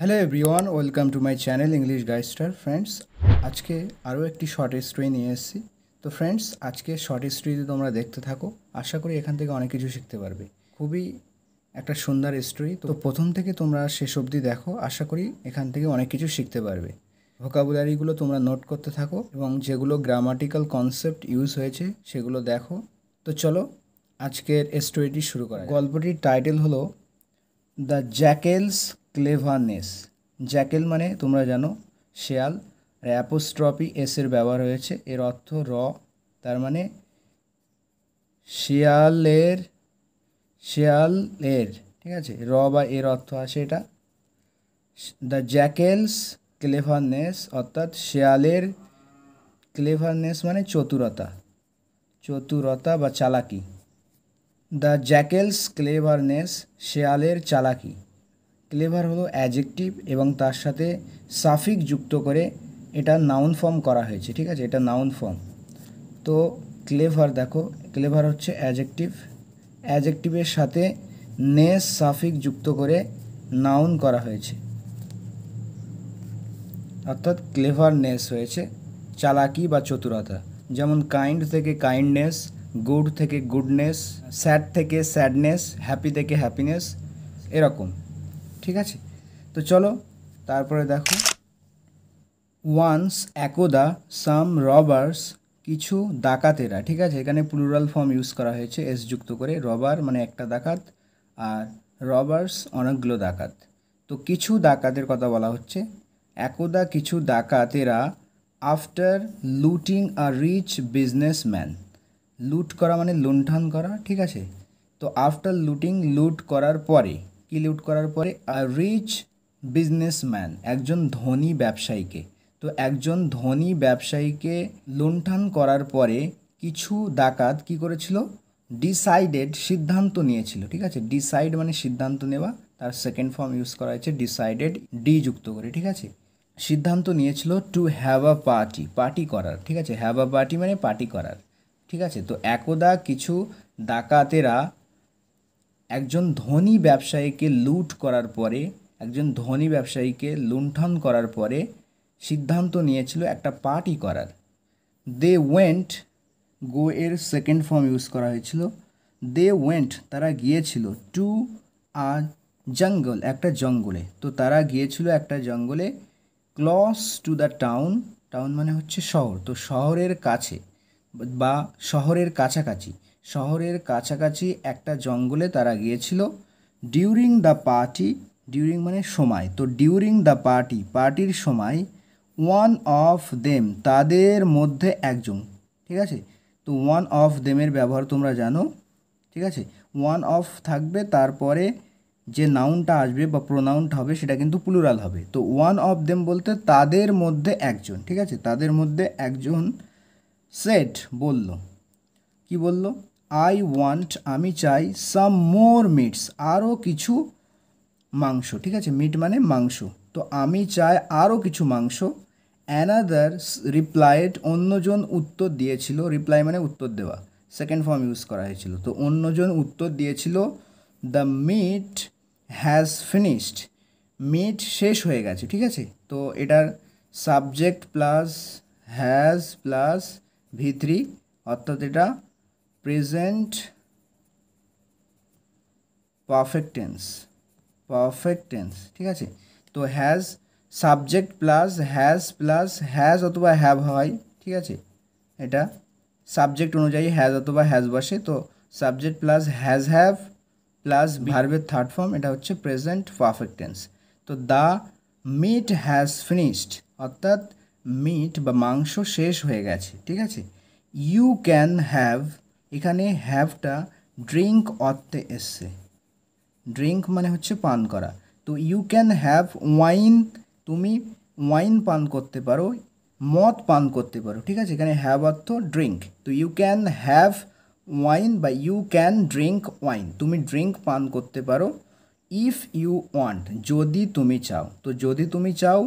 hello everyone welcome to my channel English গাইস্টার friends আজকে আরও একটি শর্ট হিস্ট্রি নিয়ে এসেছি তো ফ্রেন্ডস আজকে শর্ট হিস্ট্রিতে তোমরা দেখতে থাকো আশা করি এখান থেকে অনেক কিছু শিখতে পারবে খুবই একটা সুন্দর হিস্ট্রি তো প্রথম থেকে তোমরা শেষ অবধি দেখো আশা করি এখান থেকে অনেক কিছু শিখতে পারবে ভোকাবুলারিগুলো তোমরা নোট করতে থাকো এবং যেগুলো গ্রামাটিক্যাল কনসেপ্ট ইউজ হয়েছে সেগুলো দেখো তো চলো আজকের স্টোরিটি শুরু করা গল্পটির টাইটেল হলো দ্য জ্যাকেলস ক্লেভারনেস জ্যাকেল মানে তোমরা জানো শেয়াল আর অ্যাপোস্ট্রপি এসের ব্যবহার হয়েছে এর অর্থ র তার মানে শেয়ালের শেয়ালের ঠিক আছে র বা এর অর্থ আসে এটা দ্য জ্যাকেলস ক্লেভারনেস অর্থাৎ শেয়ালের ক্লেভারনেস মানে চতুরতা চতুরতা বা চালাকি দ্য জ্যাকেলস ক্লেভারনেস শেয়ালের চালাকি ক্লেভার হলো অ্যাজেক্টিভ এবং তার সাথে সাফিক যুক্ত করে এটা নাউন ফর্ম করা হয়েছে ঠিক আছে এটা নাউন ফর্ম তো ক্লেভার দেখো ক্লেভার হচ্ছে অ্যাজেক্টিভ অ্যাজেক্টিভের সাথে নে সাফিক যুক্ত করে নাউন করা হয়েছে অর্থাৎ ক্লেভারনেস হয়েছে চালাকি বা চতুরতা যেমন কাইন্ড থেকে কাইন্ডনেস গুড থেকে গুডনেস স্যাড থেকে স্যাডনেস হ্যাপি থেকে হ্যাপিনেস এরকম ঠিক আছে তো চলো তারপরে দেখো ওয়ান্স একদা সাম রবার্স কিছু ডাকাতেরা ঠিক আছে এখানে প্লুরাল ফর্ম ইউজ করা হয়েছে এস যুক্ত করে রবার মানে একটা ডাকাত আর রবার্স অনেকগুলো ডাকাত তো কিছু ডাকাতের কথা বলা হচ্ছে একদা কিছু ডাকাতেরা after looting a rich businessman লুট করা মানে লুণ্ঠন করা ঠিক আছে তো আফটার লুটিং লুট করার পরে কিলিউট করার পরে আ রিচ বিজনেসম্যান একজন ধনী ব্যবসায়ীকে তো একজন ধনী ব্যবসায়ীকে লুণ্ঠন করার পরে কিছু ডাকাত কি করেছিল ডিসাইডেড সিদ্ধান্ত নিয়েছিল ঠিক আছে ডিসাইড মানে সিদ্ধান্ত নেওয়া তার সেকেন্ড ফর্ম ইউজ করা হয়েছে ডিসাইডেড ডি যুক্ত করে ঠিক আছে সিদ্ধান্ত নিয়েছিল to have a party party করার ঠিক আছে হ্যাভ আ পার্টি মানে পার্টি করার ঠিক আছে তো একদা কিছু ডাকাতেরা একজন ধনী ব্যবসায়ীকে লুট করার পরে একজন ধনী ব্যবসায়ীকে লুণ্ঠন করার পরে সিদ্ধান্ত নিয়েছিল একটা পার্টি করার দে ওয়েন্ট গো এর সেকেন্ড ফর্ম ইউজ করা হয়েছিল দে ওয়েন্ট তারা গিয়েছিল টু আর জঙ্গল একটা জঙ্গলে তো তারা গিয়েছিল একটা জঙ্গলে close to the town town মানে হচ্ছে শহর তো শহরের কাছে বা শহরের কাছাকাছি শহরের কাছাকাছি একটা জঙ্গলে তারা গিয়েছিল ডিউরিং দ্য পার্টি ডিউরিং মানে সময় তো ডিউরিং দ্য পার্টি পার্টির সময় ওয়ান অফ দেম তাদের মধ্যে একজন ঠিক আছে তো ওয়ান অফ দেমের ব্যবহার তোমরা জানো ঠিক আছে ওয়ান অফ থাকবে তারপরে যে নাউনটা আসবে বা প্রোনাউনটা হবে সেটা কিন্তু প্লুরাল হবে তো ওয়ান অফ দেম বলতে তাদের মধ্যে একজন ঠিক আছে তাদের মধ্যে একজন সেট বলল কি বলল আই ওয়ান্ট আমি চাই সাম মোর মিটস আরও কিছু মাংস ঠিক আছে মিট মানে মাংস তো আমি চাই আরও কিছু মাংস অ্যানাদার রিপ্লাইড অন্যজন উত্তর দিয়েছিল রিপ্লাই মানে উত্তর দেওয়া সেকেন্ড ফর্ম ইউজ করা হয়েছিল তো অন্যজন উত্তর দিয়েছিল the meat has finished meat শেষ হয়ে গেছে ঠিক আছে তো এটার subject plus has plus V three অর্থাৎ এটা present perfect tense perfect tense ঠিক আছে তো has subject plus has plus has অথবা হ্যাভ হয় ঠিক আছে এটা সাবজেক্ট অনুযায়ী হ্যাজ অথবা হ্যাজ বসে তো subject plus has have plus ভার্বের থার্ড ফর্ম এটা হচ্ছে প্রেজেন্ট পারফেক্ট টেন্স তো দ্য মিট হ্যাজ ফিনিশড অর্থাৎ মিট বা মাংস শেষ হয়ে গেছে ঠিক আছে ইউ ক্যান হ্যাভ এখানে হ্যাভটা ড্রিঙ্ক অর্থে এসছে ড্রিঙ্ক মানে হচ্ছে পান করা তো ইউ ক্যান হ্যাভ ওয়াইন তুমি ওয়াইন পান করতে পারো মদ পান করতে পারো ঠিক আছে এখানে হ্যাভ অর্থ ড্রিঙ্ক তো ইউ ক্যান হ্যাভ ওয়াইন বা ইউ ক্যান ড্রিঙ্ক ওয়াইন তুমি ড্রিঙ্ক পান করতে পারো ইফ ইউ ওয়ান্ট যদি তুমি চাও তো যদি তুমি চাও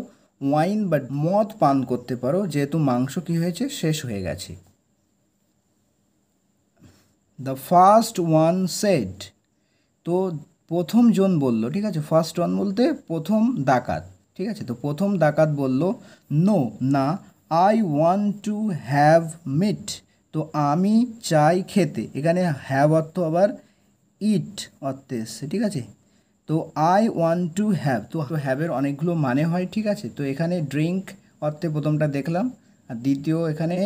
ওয়াইন বা মদ পান করতে পারো যেহেতু মাংস কী হয়েছে শেষ হয়ে গেছে দ্য ফার্স্ট ওয়ান সেট তো প্রথম জন বলল ঠিক আছে ফার্স্ট ওয়ান বলতে প্রথম ডাকাত ঠিক আছে তো প্রথম ডাকাত বলল নো না I want to have meat তো আমি চাই খেতে এখানে হ্যাভ অর্থ আবার ইট অর্থে এসছে ঠিক আছে তো আই ওয়ান টু হ্যাভ তো হ্যাভের অনেকগুলো মানে হয় ঠিক আছে তো এখানে ড্রিঙ্ক অর্থে প্রথমটা দেখলাম আর দ্বিতীয় এখানে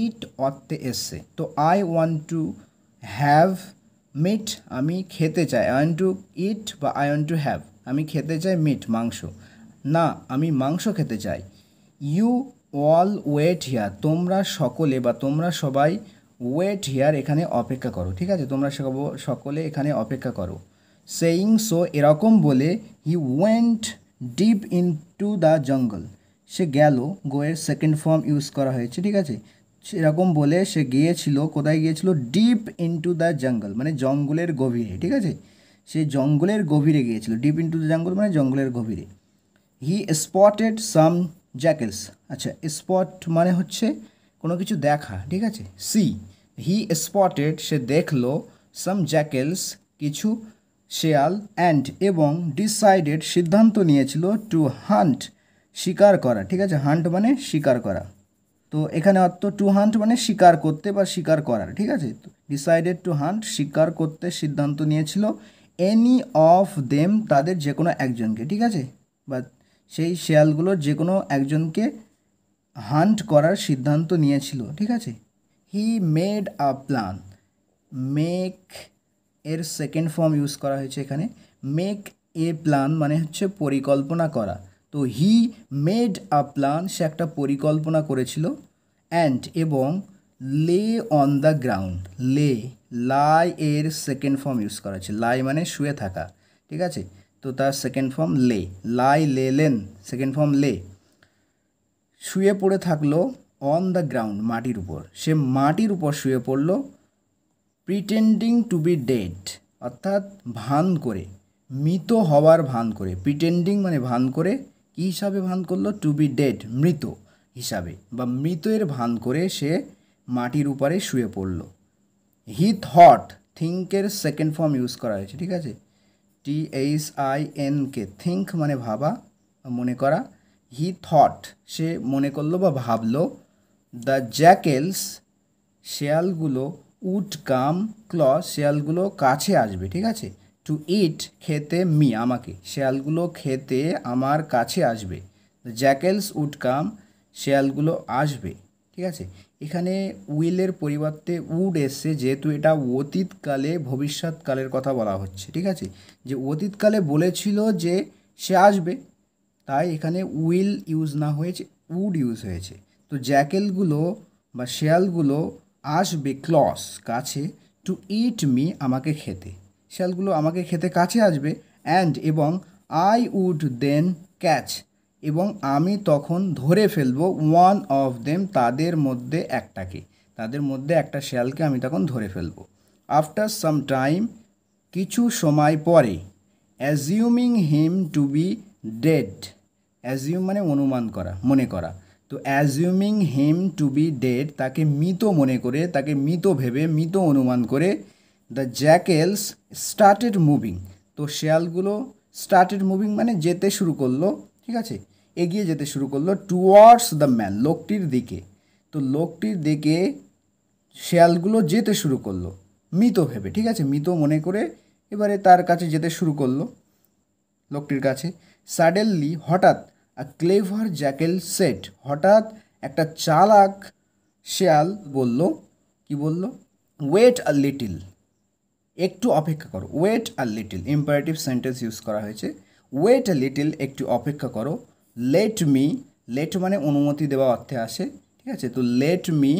ইট অর্থে এসছে তো I want to have meat আমি খেতে চাই আই টু ইট বা আই টু হ্যাভ আমি খেতে চাই মিট মাংস না আমি মাংস খেতে চাই ইউ অল ওয়েট হিয়ার তোমরা সকলে বা তোমরা সবাই ওয়েট হিয়ার এখানে অপেক্ষা করো ঠিক আছে তোমরা সকলে এখানে অপেক্ষা করো সেইং সো এরকম বলে he went deep into the jungle সে গেল গোয়ের সেকেন্ড ফর্ম ইউজ করা হয়েছে ঠিক আছে সেরকম বলে সে গিয়েছিল কোথায় গিয়েছিল ডিপ ইন্টু দ্য জঙ্গল মানে জঙ্গলের গভীরে ঠিক আছে সে জঙ্গলের গভীরে গিয়েছিল ডিপ ইন্টু দ্য জঙ্গল মানে জঙ্গলের গভীরে হি স্পটেড সাম জ্যাকেলস আচ্ছা স্পট মানে হচ্ছে কোনো কিছু দেখা ঠিক আছে সি হি স্পটেড সে দেখলো সাম জ্যাকেলস কিছু শেয়াল অ্যান্ড এবং ডিসাইডেড সিদ্ধান্ত নিয়েছিল টু হান্ট শিকার করা ঠিক আছে হান্ট মানে শিকার করা তো এখানে অর্থ টু হান্ট মানে শিকার করতে বা শিকার করার ঠিক আছে তো ডিসাইডেড টু হান্ট শিকার করতে সিদ্ধান্ত নিয়েছিল এনি অফ দেম তাদের যে কোনো একজনকে ঠিক আছে বা সেই শেয়ালগুলোর যে কোনো একজনকে হান্ট করার সিদ্ধান্ত নিয়েছিল ঠিক আছে he made a plan make এর সেকেন্ড ফর্ম ইউজ করা হয়েছে এখানে মেক এ প্ল্যান মানে হচ্ছে পরিকল্পনা করা তো হি মেড আ প্ল্যান সে একটা পরিকল্পনা করেছিল অ্যান্ড এবং লে অন দ্য গ্রাউন্ড লে লাই এর সেকেন্ড ফর্ম ইউজ করা হয়েছে লাই মানে শুয়ে থাকা ঠিক আছে তো তার সেকেন্ড ফর্ম লে লাই লে লেন সেকেন্ড ফর্ম লে শুয়ে পড়ে থাকলো অন দ্য গ্রাউন্ড মাটির উপর সে মাটির উপর শুয়ে পড়ল প্রিটেন্ডিং টু বি ডেড অর্থাৎ ভান করে মৃত হওয়ার ভান করে প্রিটেন্ডিং মানে ভান করে কি হিসাবে ভান করলো টু বি ডেড মৃত হিসাবে বা মৃতের ভান করে সে মাটির উপরে শুয়ে পড়ল হি থট থিঙ্কের সেকেন্ড ফর্ম ইউজ করা হয়েছে ঠিক আছে T H I N K think মানে ভাবা মনে করা হি থট সে মনে করলো বা ভাবলো দ্য জ্যাকেলস শেয়ালগুলো উড কাম ক্ল শেয়ালগুলো কাছে আসবে ঠিক আছে টু ইট খেতে মি আমাকে শেয়ালগুলো খেতে আমার কাছে আসবে দ্য জ্যাকেলস উড কাম শেয়ালগুলো আসবে ঠিক আছে এখানে উইলের পরিবর্তে উড এসছে যেহেতু এটা অতীতকালে ভবিষ্যৎকালের কথা বলা হচ্ছে ঠিক আছে যে অতীতকালে বলেছিল যে সে আসবে তাই এখানে উইল ইউজ না হয়েছে উড ইউজ হয়েছে তো জ্যাকেলগুলো বা শেয়ালগুলো আসবে ক্লস কাছে টু ইট মি আমাকে খেতে শেলগুলো আমাকে খেতে কাছে আসবে অ্যান্ড এবং আই উড দেন ক্যাচ এবং আমি তখন ধরে ফেলব ওয়ান অফ দেম তাদের মধ্যে একটাকে তাদের মধ্যে একটা শ্যালকে আমি তখন ধরে ফেলব আফটার সাম টাইম কিছু সময় পরে assuming him to be dead assume মানে অনুমান করা মনে করা তো assuming him to be dead তাকে মৃত মনে করে তাকে মৃত ভেবে মৃত অনুমান করে দ্য জ্যাকেলস স্টার্টেড মুভিং তো শেয়ালগুলো স্টার্টেড মুভিং মানে যেতে শুরু করলো ঠিক আছে এগিয়ে যেতে শুরু করলো টুয়ার্ডস দ্য ম্যান লোকটির দিকে তো লোকটির দিকে শেয়ালগুলো যেতে শুরু করলো মৃত ভেবে ঠিক আছে মৃত মনে করে এবারে তার কাছে যেতে শুরু করলো লোকটির কাছে সাডেনলি হঠাৎ আ ক্লেভার জ্যাকেল সেট হঠাৎ একটা চালাক শেয়াল বলল কি বলল ওয়েট আ লিটিল একটু অপেক্ষা করো ওয়েট আর লিটিল ইম্পারেটিভ সেন্টেন্স ইউজ করা হয়েছে ওয়েট আর লিটিল একটু অপেক্ষা করো লেট মি লেট মানে অনুমতি দেওয়া অর্থে আসে ঠিক আছে তো লেট মি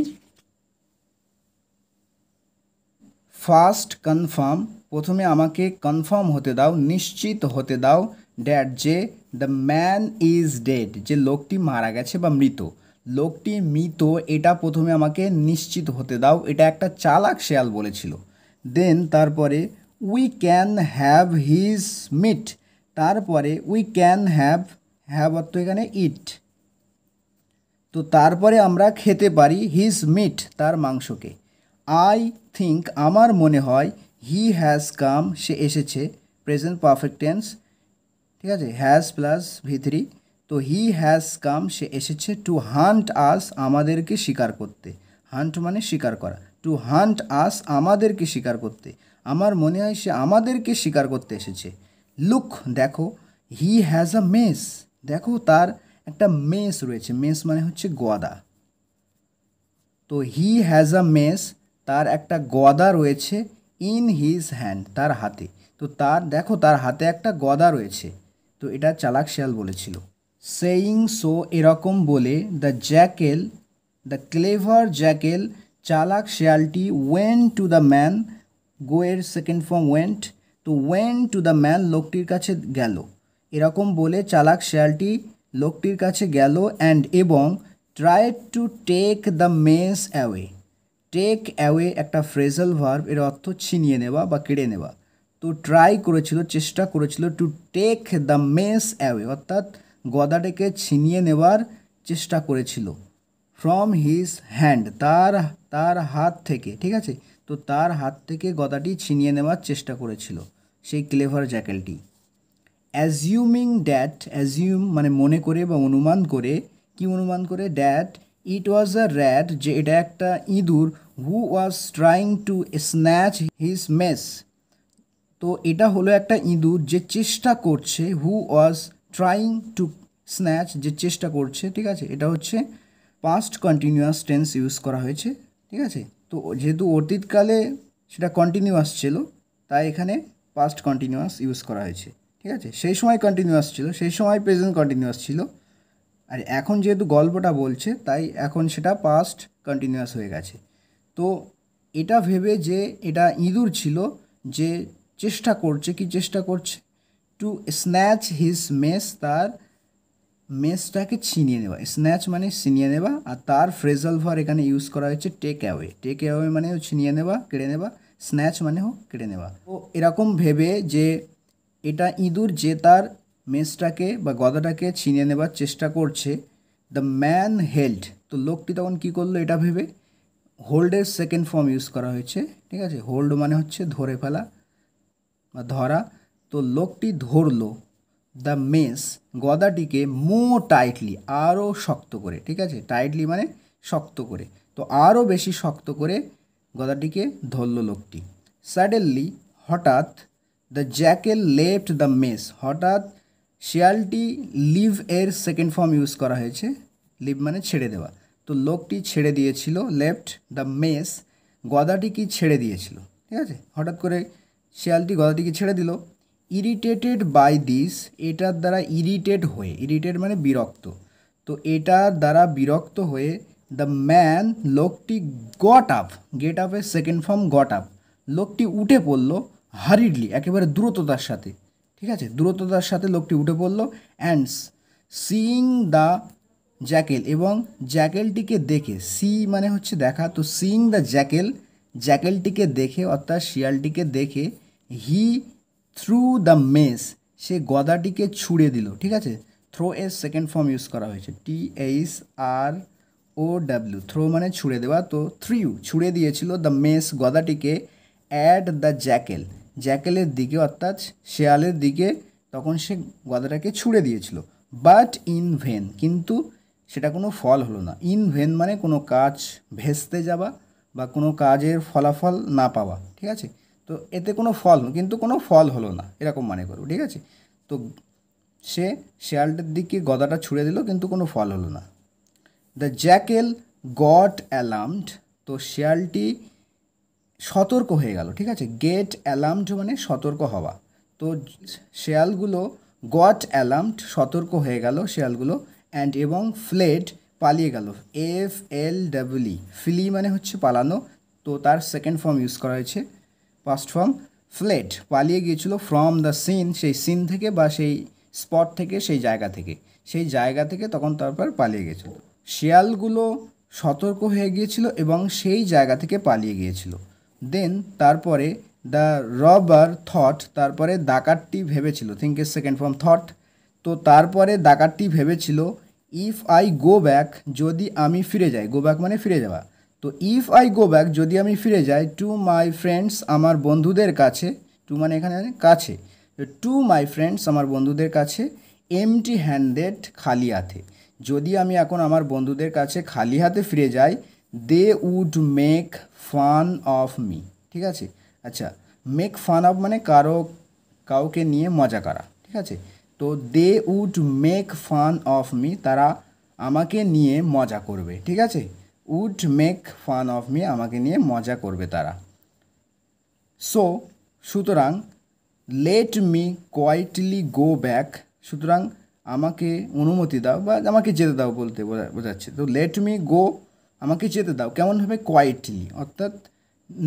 ফার্স্ট কনফার্ম প্রথমে আমাকে কনফার্ম হতে দাও নিশ্চিত হতে দাও ড্যাট যে দ্য ম্যান ইজ ডেড যে লোকটি মারা গেছে বা মৃত লোকটি মৃত এটা প্রথমে আমাকে নিশ্চিত হতে দাও এটা একটা চালাক শেয়াল বলেছিল দেন তারপরে we can have his meat তারপরে উই ক্যান হ্যাভ হ্যাভ অর্থ এখানে ইট তো তারপরে আমরা খেতে পারি হিজ মিট তার মাংসকে আই থিঙ্ক আমার মনে হয় হি হ্যাজ কাম সে এসেছে প্রেজেন্ট পারফেক্ট টেন্স ঠিক আছে হ্যাজ প্লাস ভিতরি তো হি হ্যাজ কাম সে এসেছে টু হান্ট আস আমাদেরকে শিকার করতে হান্ট মানে শিকার করা টু হান্ট আস আমাদেরকে শিকার করতে আমার মনে হয় সে আমাদেরকে শিকার করতে এসেছে লুক দেখো হি হ্যাজ আ মেস দেখো তার একটা মেস রয়েছে মেস মানে হচ্ছে গদা তো হি হ্যাজ আ মেস তার একটা গদা রয়েছে ইন হিজ হ্যান্ড তার হাতে তো তার দেখো তার হাতে একটা গদা রয়েছে তো এটা চালাক শেয়াল বলেছিল সেইং সো এরকম বলে the jackal the clever jackal চালাক শেয়ালটি went to the man go এর সেকেন্ড ফর্ম ওয়েন্ট তো ওয়েন টু দ্য ম্যান লোকটির কাছে গেল এরকম বলে চালাক শেয়ালটি লোকটির কাছে গেল অ্যান্ড এবং try to take the mace away take away একটা ফ্রেজাল ভার্ব এর অর্থ ছিনিয়ে নেওয়া বা কেড়ে নেওয়া তো ট্রাই করেছিল চেষ্টা করেছিল to take the mace away অর্থাৎ গদাটাকে ছিনিয়ে নেওয়ার চেষ্টা করেছিল ফ্রম হিজ হ্যান্ড তার তার হাত থেকে ঠিক আছে তো তার হাত থেকে গদাটি ছিনিয়ে নেওয়ার চেষ্টা করেছিল সেই ক্লেভার জ্যাকেলটি অ্যাজিউমিং ড্যাট অ্যাজিউম মানে মনে করে বা অনুমান করে কি অনুমান করে ড্যাট ইট ওয়াজ আ র্যাড যে এটা একটা ইঁদুর who was trying to snatch his mace তো এটা হলো একটা ইঁদুর যে চেষ্টা করছে who was trying to snatch যে চেষ্টা করছে ঠিক আছে এটা হচ্ছে পাস্ট কন্টিনিউয়াস টেন্স ইউজ করা হয়েছে ঠিক আছে তো যেহেতু অতীতকালে সেটা কন্টিনিউয়াস ছিল তাই এখানে পাস্ট কন্টিনিউয়াস ইউজ করা হয়েছে ঠিক আছে সেই সময় কন্টিনিউয়াস ছিল সেই সময় প্রেজেন্ট কন্টিনিউয়াস ছিল আর এখন যেহেতু গল্পটা বলছে তাই এখন সেটা পাস্ট কন্টিনিউয়াস হয়ে গেছে তো এটা ভেবে যে এটা ইঁদুর ছিল যে চেষ্টা করছে কি চেষ্টা করছে টু স্ন্যাচ হিজ মেস তার মেসটাকে ছিনিয়ে নেওয়া স্ন্যাচ মানে ছিনিয়ে নেওয়া আর তার ফ্রেজাল ভার এখানে ইউজ করা হয়েছে টেক অ্যাওয়ে টেক অ্যাওয়ে মানে ছিনিয়ে নেওয়া কেড়ে নেওয়া স্ন্যাচ মানে হোক কেড়ে নেওয়া ও এরকম ভেবে যে এটা ইঁদুর যে তার মেসটাকে বা গদাটাকে ছিনিয়ে নেবার চেষ্টা করছে দ্য ম্যান হেল্ড তো লোকটি তখন কী করলো এটা ভেবে হোল্ডের সেকেন্ড ফর্ম ইউজ করা হয়েছে ঠিক আছে হোল্ড মানে হচ্ছে ধরে ফেলা বা ধরা তো লোকটি ধরলো দ্য মেস গদাটিকে মো টাইটলি আরও শক্ত করে ঠিক আছে টাইটলি মানে শক্ত করে তো আরও বেশি শক্ত করে গদাটিকে ধরল লোকটি স্যাডেনলি হঠাৎ the jackal left the mace হঠাৎ শিয়ালটি লিভ এর সেকেন্ড ফর্ম ইউজ করা হয়েছে লিভ মানে ছেড়ে দেওয়া তো লোকটি ছেড়ে দিয়েছিল লেফট দ্য মেস গদাটি কি ছেড়ে দিয়েছিল ঠিক আছে হঠাৎ করে শিয়ালটি গদাটিকে ছেড়ে দিল ইরিটেটেড বাই দিস এটার দ্বারা ইরিটেড হয়ে ইরিটেড মানে বিরক্ত তো এটার দ্বারা বিরক্ত হয়ে দ্য ম্যান লোকটি গট আপ গেট আপের সেকেন্ড ফর্ম গট আপ লোকটি উঠে পড়ল হারিডলি একেবারে দ্রুততার সাথে ঠিক আছে দ্রুততার সাথে লোকটি উঠে পড়ল অ্যান্ড সিইং দ্য জ্যাকেল এবং জ্যাকেলটিকে দেখে সি মানে হচ্ছে দেখা তো সিইং দ্য জ্যাকেল জ্যাকেলটিকে দেখে অর্থাৎ শিয়ালটিকে দেখে হি থ্রু দ্য মেস সে গদাটিকে ছুঁড়ে দিল ঠিক আছে থ্রো এর সেকেন্ড ফর্ম ইউজ করা হয়েছে T H R O W throw মানে ছুঁড়ে দেওয়া তো ইউ ছুঁড়ে দিয়েছিল দ্য মেস গদাটিকে অ্যাট দ্য জ্যাকেল জ্যাকেলের দিকে অর্থাৎ শেয়ালের দিকে তখন সে গদাটাকে ছুঁড়ে দিয়েছিল বাট ইন ভেন কিন্তু সেটা কোনো ফল হলো না ইন ভেন মানে কোনো কাজ ভেস্তে যাওয়া বা কোনো কাজের ফলাফল না পাওয়া ঠিক আছে তো এতে কোনো ফল কিন্তু কোনো ফল হলো না এরকম মানে করবো ঠিক আছে তো সে শেয়ালটার দিকে গদাটা ছুঁড়ে দিল কিন্তু কোনো ফল হলো না দ্য জ্যাকেল গট অ্যালার্মড তো শেয়ালটি সতর্ক হয়ে গেল ঠিক আছে গেট অ্যালার্মড মানে সতর্ক হওয়া তো শেয়ালগুলো গট অ্যালার্মড সতর্ক হয়ে গেল শেয়ালগুলো অ্যান্ড এবং ফ্লেড পালিয়ে গেল এফ এল ডাব্লি ফিলি মানে হচ্ছে পালানো তো তার সেকেন্ড ফর্ম ইউজ করা হয়েছে পাস্ট ফর্ম ফ্লেট পালিয়ে গিয়েছিল ফ্রম দ্য সিন সেই সিন থেকে বা সেই স্পট থেকে সেই জায়গা থেকে সেই জায়গা থেকে তখন তারপর পালিয়ে গেছিল শিয়ালগুলো সতর্ক হয়ে গিয়েছিল এবং সেই জায়গা থেকে পালিয়ে গিয়েছিল দেন তারপরে দ্য রবার থট তারপরে দাকারটি ভেবেছিল থিঙ্ক সেকেন্ড ফর্ম থট তো তারপরে দাকারটি ভেবেছিল ইফ আই গো ব্যাক যদি আমি ফিরে যাই গো ব্যাক মানে ফিরে যাওয়া তো ইফ আই গো ব্যাক যদি আমি ফিরে যাই টু মাই ফ্রেন্ডস আমার বন্ধুদের কাছে টু মানে এখানে মানে কাছে টু মাই ফ্রেন্ডস আমার বন্ধুদের কাছে এমটি হ্যান্ডেড খালি হাতে যদি আমি এখন আমার বন্ধুদের কাছে খালি হাতে ফিরে যাই they would make fun of me ঠিক আছে আচ্ছা মেক ফান অফ মানে কারো কাউকে নিয়ে মজা করা ঠিক আছে তো they would make fun of me তারা আমাকে নিয়ে মজা করবে ঠিক আছে would make fun of me আমাকে নিয়ে মজা করবে তারা সো সুতরাং let me quietly go back সুতরাং আমাকে অনুমতি দাও বা আমাকে যেতে দাও বলতে বোঝাচ্ছে তো লেট মি গো আমাকে যেতে দাও কেমনভাবে কোয়াইটলি অর্থাৎ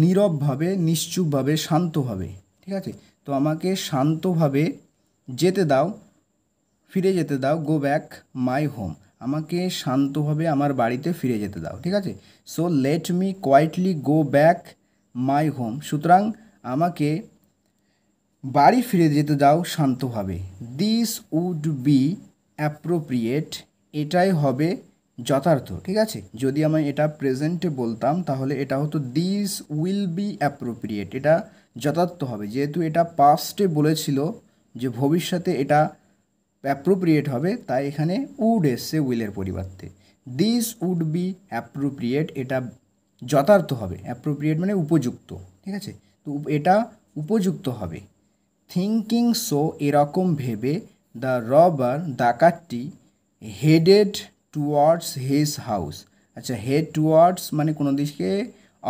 নীরবভাবে নিশ্চুপভাবে শান্তভাবে ঠিক আছে তো আমাকে শান্তভাবে যেতে দাও ফিরে যেতে দাও গো ব্যাক মাই হোম আমাকে শান্তভাবে আমার বাড়িতে ফিরে যেতে দাও ঠিক আছে so let me quietly go back my home সুতরাং আমাকে বাড়ি ফিরে যেতে দাও শান্তভাবে দিস উড বি অ্যাপ্রোপ্রিয়েট এটাই হবে যথার্থ ঠিক আছে যদি আমি এটা প্রেজেন্টে বলতাম তাহলে এটা হতো দিস উইল বি অ্যাপ্রোপ্রিয়েট এটা যথার্থ হবে যেহেতু এটা পাস্টে বলেছিল যে ভবিষ্যতে এটা অ্যাপ্রোপ্রিয়েট হবে তাই এখানে উড এসছে উইলের পরিবর্তে দিস উড বি অ্যাপ্রোপ্রিয়েট এটা যথার্থ হবে অ্যাপ্রোপ্রিয়েট মানে উপযুক্ত ঠিক আছে তো এটা উপযুক্ত হবে থিঙ্কিং সো এরকম ভেবে দ্য রবার ডাকাতটি হেডেড টুয়ার্ডস হিজ হাউস আচ্ছা হেড টুয়ার্ডস মানে কোনো দিকে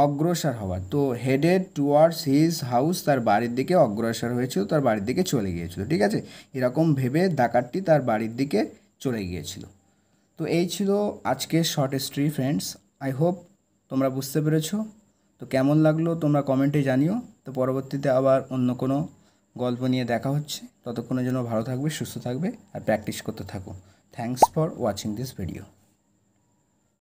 অগ্রসর হওয়া তো হেডেড টুয়ার্ডস হিজ হাউস তার বাড়ির দিকে অগ্রসর হয়েছিল তার বাড়ির দিকে চলে গিয়েছিল ঠিক আছে এরকম ভেবে ডাকাতটি তার বাড়ির দিকে চলে গিয়েছিল তো এই ছিল আজকের short story friends I hope তোমরা বুঝতে পেরেছ তো কেমন লাগলো তোমরা কমেন্টে জানিও তো পরবর্তীতে আবার অন্য কোনো গল্প নিয়ে দেখা হচ্ছে ততক্ষণের জন্য ভালো থাকবে সুস্থ থাকবে আর প্র্যাকটিস করতে থাকো thanks for watching this video